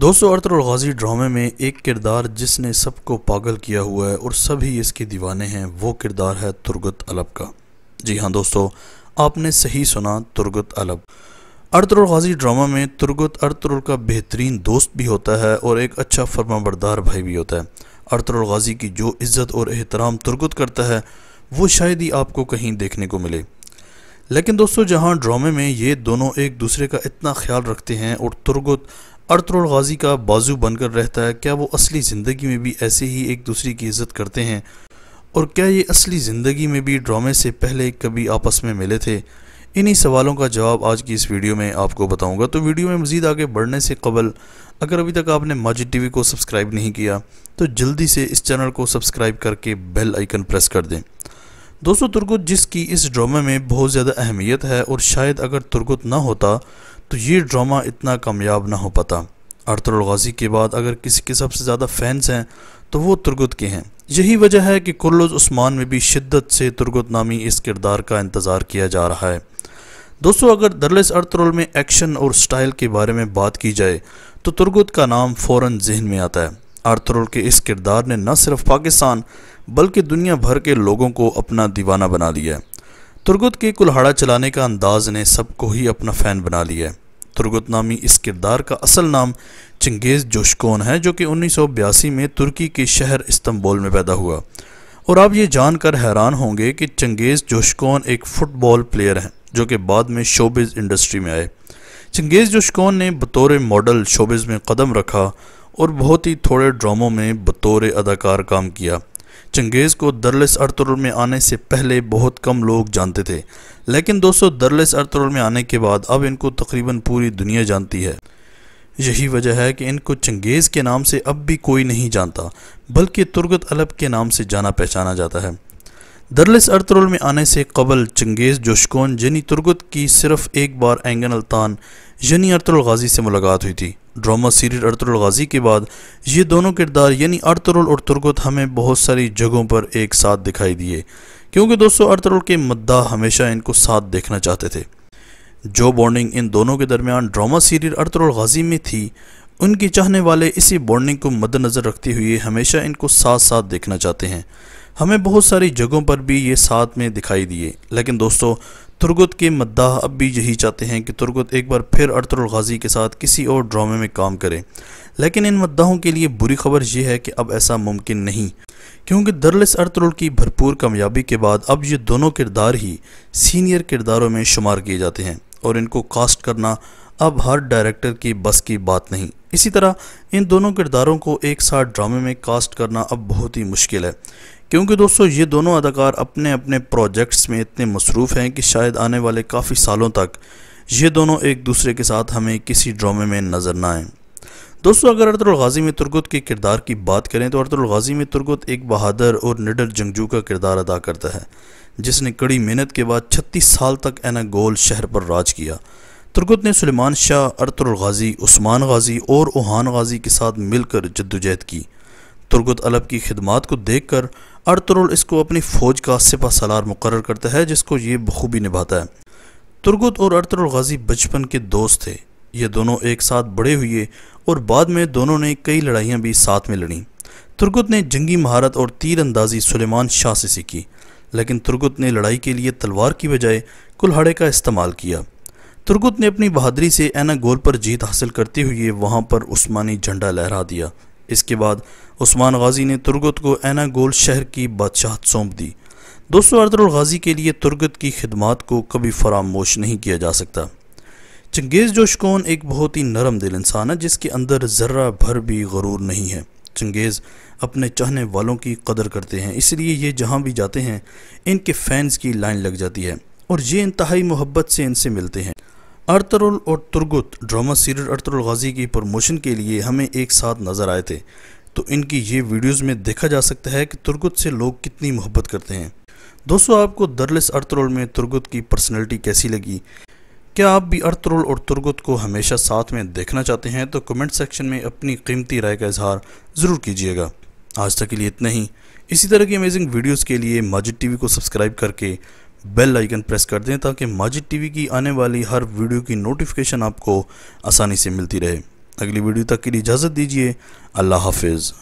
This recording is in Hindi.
दोस्तों अरतरुल गाजी ड्रामे में एक किरदार जिसने सबको पागल किया हुआ है और सभी इसके दीवाने हैं वो किरदार है तुर्गत अलब का जी हाँ दोस्तों आपने सही सुना तुर्गत अलब अरतरुल गाजी ड्रामा में तुर्गत अरतरुल का बेहतरीन दोस्त भी होता है और एक अच्छा फर्माबरदार भाई भी होता है अरतरुल गाजी की जो इज़्ज़त और एहतराम तुर्गत करता है वो शायद ही आपको कहीं देखने को मिले लेकिन दोस्तों जहां ड्रामे में ये दोनों एक दूसरे का इतना ख्याल रखते हैं और तुर्गत अरतरुल गाजी का बाजू बनकर रहता है क्या वो असली ज़िंदगी में भी ऐसे ही एक दूसरे की इज्जत करते हैं और क्या ये असली ज़िंदगी में भी ड्रामे से पहले कभी आपस में मिले थे इन्हीं सवालों का जवाब आज की इस वीडियो में आपको बताऊंगा तो वीडियो में मज़ीद आगे बढ़ने से कबल अगर अभी तक आपने माजिद टी को सब्सक्राइब नहीं किया तो जल्दी से इस चैनल को सब्सक्राइब करके बेल आइकन प्रेस कर दें दोस्तों तुर्गुत जिसकी इस ड्रामे में बहुत ज़्यादा अहमियत है और शायद अगर तुर्गुत ना होता तो ये ड्रामा इतना कामयाब ना हो पाता अर्तुल गाजी के बाद अगर किसी के सबसे ज़्यादा फैंस हैं तो वो तुर्गुत के हैं यही वजह है कि कुल्लुज उस्मान में भी शिद्दत से तुर्गुत नामी इस किरदार का इंतज़ार किया जा रहा है दोस्तों अगर दरलस अर्तरोल में एक्शन और स्टाइल के बारे में बात की जाए तो तुर्गुत का नाम फ़ौर जहन में आता है आर्थरोल के इस किरदार ने न सिर्फ पाकिस्तान बल्कि दुनिया भर के लोगों को अपना दीवाना बना लिया है तुर्गुत के कुल्हाड़ा चलाने का अंदाज ने सबको ही अपना फ़ैन बना लिया है तुर्गुत नामी इस किरदार का असल नाम चंगेज़ जोशकोन है जो कि उन्नीस में तुर्की के शहर इस्तंबुल में पैदा हुआ और आप ये जानकर हैरान होंगे कि चंगेज़ जोशकोन एक फ़ुटबॉल प्लेयर हैं जो कि बाद में शोबिज़ इंडस्ट्री में आए चंगेज़ जोशकोन ने बतौर मॉडल शोबिज़ में कदम रखा और बहुत ही थोड़े ड्रामों में बतौर अदाकार काम किया चंगेज़ को दरलस अरतुल में आने से पहले बहुत कम लोग जानते थे लेकिन दोस्तों दरलस अरतरुल में आने के बाद अब इनको तकरीबन पूरी दुनिया जानती है यही वजह है कि इनको चंगेज़ के नाम से अब भी कोई नहीं जानता बल्कि तुर्गत अलब के नाम से जाना पहचाना जाता है दरलस अरतरुल में आने से कबल चंगेज़ जोशकोन यानी तुर्गत की सिर्फ एक बार एंगन अल्तान यानी अरतुल गाजी से मुलाकात हुई थी ड्रामा सीरियल अर्तुल गाजी के बाद ये दोनों किरदार यानी अर्तुल और तुर्गत हमें बहुत सारी जगहों पर एक साथ दिखाई दिए क्योंकि दोस्तों अर्तुल के मद्दा हमेशा इनको साथ देखना चाहते थे जो बॉन्डिंग इन दोनों के दरमियान ड्रामा सीरियल अर्तुल गाजी में थी उनकी चाहने वाले इसी बॉन्डिंग को मद्दनज़र रखते हुए हमेशा इनको साथ साथ देखना चाहते हैं हमें बहुत सारी जगहों पर भी ये साथ में दिखाई दिए लेकिन दोस्तों तुर्गुत के मद्दाह अब भी यही चाहते हैं कि तुर्गुत एक बार फिर अरतुल गाजी के साथ किसी और ड्रामे में काम करें लेकिन इन मद्दाहों के लिए बुरी खबर यह है कि अब ऐसा मुमकिन नहीं क्योंकि दरलस अरतुल की भरपूर कामयाबी के बाद अब ये दोनों किरदार ही सीनियर किरदारों में शुमार किए जाते हैं और इनको कास्ट करना अब हर डायरेक्टर की बस की बात नहीं इसी तरह इन दोनों किरदारों को एक साथ ड्रामे में कास्ट करना अब बहुत ही मुश्किल है क्योंकि दोस्तों ये दोनों अदाकार अपने अपने प्रोजेक्ट्स में इतने मसरूफ़ हैं कि शायद आने वाले काफ़ी सालों तक ये दोनों एक दूसरे के साथ हमें किसी ड्रामे में नज़र ना आएँ दोस्तों अगर अरतुलगाज़ी में तुर्गुत के किरदार की बात करें तो अरतुलगाज़ी में तुर्गुत एक बहादुर और निडर जंगजू का किरदार अदा करता है जिसने कड़ी मेहनत के बाद छत्तीस साल तक एनागोल शहर पर राज किया तुर्कुत ने सुलेमान शाह अरतुल गाज़ी उस्मान गाज़ी और ओहान गाज़ी के साथ मिलकर जद्दोजहद की तुर्कुत अलब की खिदमत को देख कर अरतुल इसको अपनी फ़ौज का सिपा सलार मुकर करता है जिसको ये बखूबी निभाता है तुर्गुत और अरतुल गाज़ी बचपन के दोस्त थे ये दोनों एक साथ बड़े हुए और बाद में दोनों ने कई लड़ाइयाँ भी साथ में लड़ी तुर्गुत ने जंगी महारत और तीर अंदाजी सुलेमान शाह से सीखी लेकिन तुर्गुत ने लड़ाई के लिए तलवार की बजाय कुल्हाड़े का इस्तेमाल किया तुर्गुत ने अपनी बहादरी से एना गोल पर जीत हासिल करते हुए वहाँ पर उस्मानी झंडा लहरा दिया इसके बाद उस्मान गाजी ने तुर्गुत को एना गोल शहर की बादशाहत सौंप दी दोस्तों अरदरुल गाजी के लिए तुर्गत की खिदमत को कभी फरामोश नहीं किया जा सकता चंगेज़ जोशकोन एक बहुत ही नरम दिल इंसान है जिसके अंदर ज़र्रा भर भी गरूर नहीं है चंगेज़ अपने चाहने वालों की कदर करते हैं इसलिए ये जहाँ भी जाते हैं इनके फैंस की लाइन लग जाती है और ये इंतहाई मोहब्बत से इनसे मिलते हैं अर्तरुल और तुर्गुत ड्रामा सीरियल अर्तरुल गाजी की प्रमोशन के लिए हमें एक साथ नज़र आए थे तो इनकी ये वीडियोस में देखा जा सकता है कि तुर्गुत से लोग कितनी मोहब्बत करते हैं दोस्तों आपको दरलिस अर्तरुल में तुर्गुत की पर्सनैलिटी कैसी लगी क्या आप भी अर्तरुल और तुर्गुत को हमेशा साथ में देखना चाहते हैं तो कमेंट सेक्शन में अपनी कीमती राय का इजहार ज़रूर कीजिएगा आज तक के लिए इतना ही इसी तरह की अमेजिंग वीडियोज़ के लिए माजिद टी को सब्सक्राइब करके बेल आइकन प्रेस कर दें ताकि माजिद टीवी की आने वाली हर वीडियो की नोटिफिकेशन आपको आसानी से मिलती रहे अगली वीडियो तक के लिए इजाज़त दीजिए अल्लाह हाफिज़